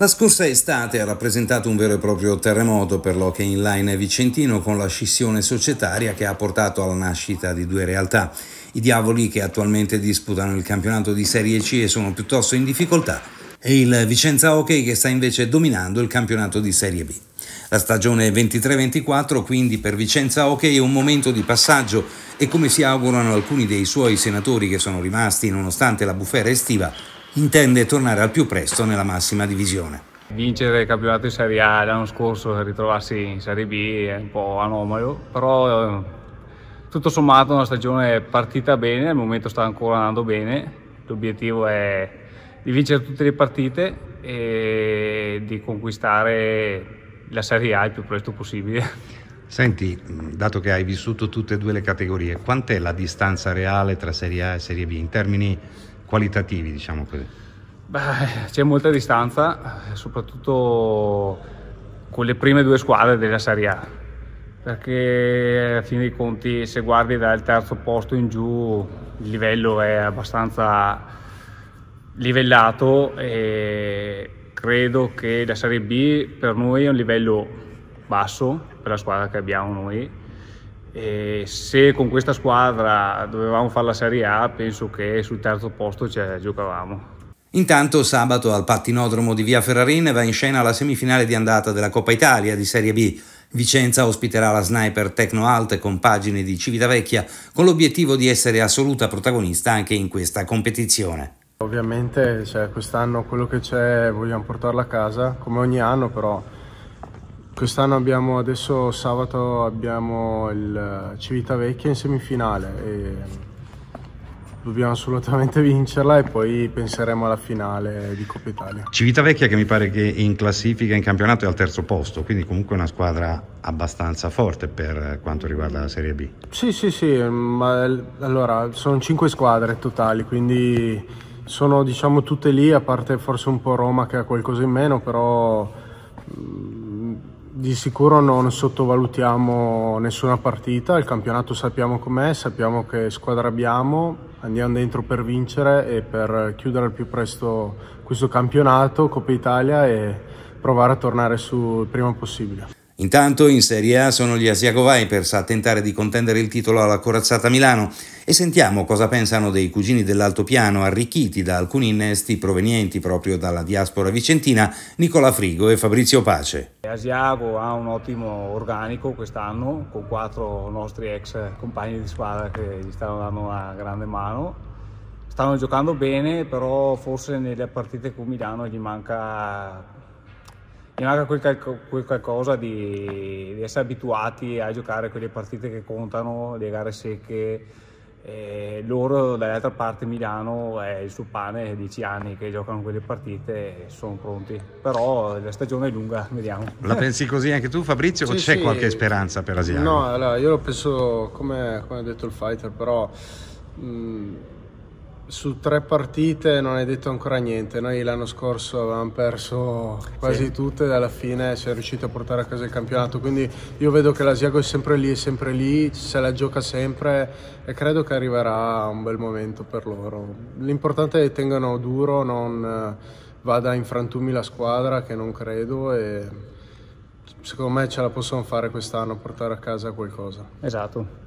La scorsa estate ha rappresentato un vero e proprio terremoto per l'hockey in line vicentino con la scissione societaria che ha portato alla nascita di due realtà. I diavoli che attualmente disputano il campionato di Serie C e sono piuttosto in difficoltà e il Vicenza Hockey che sta invece dominando il campionato di Serie B. La stagione 23-24 quindi per Vicenza Hockey è un momento di passaggio e come si augurano alcuni dei suoi senatori che sono rimasti nonostante la bufera estiva intende tornare al più presto nella massima divisione. Vincere il campionato in Serie A l'anno scorso e ritrovarsi in Serie B è un po' anomalo, però eh, tutto sommato una stagione partita bene, al momento sta ancora andando bene, l'obiettivo è di vincere tutte le partite e di conquistare la Serie A il più presto possibile. Senti, dato che hai vissuto tutte e due le categorie, quant'è la distanza reale tra Serie A e Serie B in termini qualitativi, diciamo così? Beh, c'è molta distanza, soprattutto con le prime due squadre della Serie A, perché a fine dei conti se guardi dal terzo posto in giù il livello è abbastanza livellato e credo che la Serie B per noi è un livello basso per la squadra che abbiamo noi e se con questa squadra dovevamo fare la Serie A, penso che sul terzo posto ce giocavamo. Intanto sabato al pattinodromo di Via Ferrarin va in scena la semifinale di andata della Coppa Italia di Serie B. Vicenza ospiterà la sniper Tecno Alt con pagine di Civitavecchia con l'obiettivo di essere assoluta protagonista anche in questa competizione. Ovviamente cioè, quest'anno quello che c'è vogliamo portarla a casa come ogni anno però Quest'anno abbiamo adesso sabato abbiamo il eh, Civitavecchia in semifinale e dobbiamo assolutamente vincerla e poi penseremo alla finale di Coppa Italia. Civitavecchia che mi pare che in classifica in campionato è al terzo posto, quindi comunque una squadra abbastanza forte per quanto riguarda la Serie B. Sì, sì, sì, ma allora sono cinque squadre totali, quindi sono diciamo tutte lì, a parte forse un po' Roma che ha qualcosa in meno, però di sicuro non sottovalutiamo nessuna partita, il campionato sappiamo com'è, sappiamo che squadra abbiamo, andiamo dentro per vincere e per chiudere al più presto questo campionato, Coppa Italia e provare a tornare su il prima possibile. Intanto in Serie A sono gli Asiago Vipers a tentare di contendere il titolo alla corazzata Milano e sentiamo cosa pensano dei cugini dell'altopiano arricchiti da alcuni innesti provenienti proprio dalla diaspora vicentina Nicola Frigo e Fabrizio Pace. Asiago ha un ottimo organico quest'anno con quattro nostri ex compagni di squadra che gli stanno dando una grande mano. Stanno giocando bene, però forse nelle partite con Milano gli manca, gli manca quel, cal- quel, qualcosa di, di essere abituati a giocare quelle partite che contano, le gare secche e loro dall'altra parte Milano è il suo pane, è dieci anni che giocano quelle partite e sono pronti, però la stagione è lunga, vediamo. La pensi così anche tu Fabrizio sì, o c'è sì. qualche speranza per Asiago? No, allora, io lo penso come, come ha detto il fighter, però... Mh, mm, su tre partite non hai detto ancora niente. Noi l'anno scorso avevamo perso quasi sì. tutte e alla fine si è riusciti a portare a casa il campionato. Quindi io vedo che l'Asiago è sempre lì, è sempre lì, se la gioca sempre e credo che arriverà un bel momento per loro. L'importante è che tengano duro, non eh, vada in frantumi la squadra, che non credo. E secondo me ce la possono fare quest'anno, portare a casa qualcosa. Esatto.